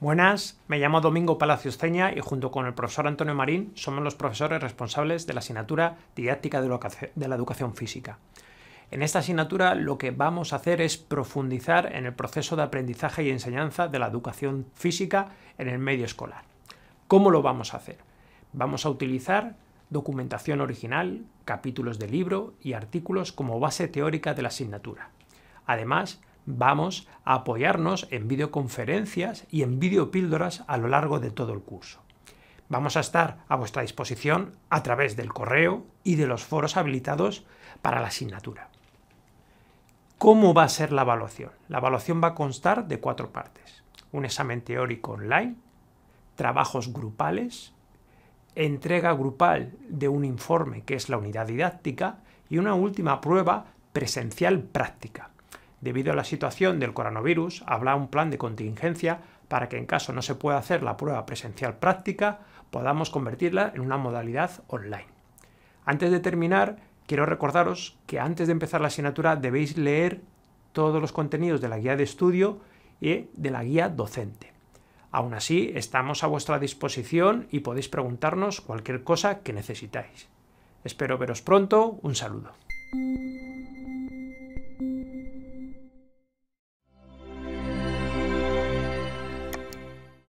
Buenas, me llamo Domingo Palacios Ceña y junto con el profesor Antonio Marín somos los profesores responsables de la asignatura Didáctica de la Educación Física. En esta asignatura lo que vamos a hacer es profundizar en el proceso de aprendizaje y enseñanza de la educación física en el medio escolar. ¿Cómo lo vamos a hacer? Vamos a utilizar documentación original, capítulos de libro y artículos como base teórica de la asignatura. Además, vamos a apoyarnos en videoconferencias y en videopíldoras a lo largo de todo el curso. Vamos a estar a vuestra disposición a través del correo y de los foros habilitados para la asignatura. ¿Cómo va a ser la evaluación? La evaluación va a constar de cuatro partes. Un examen teórico online, trabajos grupales, entrega grupal de un informe que es la unidad didáctica y una última prueba presencial práctica Debido a la situación del coronavirus, habrá un plan de contingencia para que en caso no se pueda hacer la prueba presencial práctica, podamos convertirla en una modalidad online. Antes de terminar, quiero recordaros que antes de empezar la asignatura debéis leer todos los contenidos de la guía de estudio y de la guía docente. Aún así, estamos a vuestra disposición y podéis preguntarnos cualquier cosa que necesitáis. Espero veros pronto, un saludo.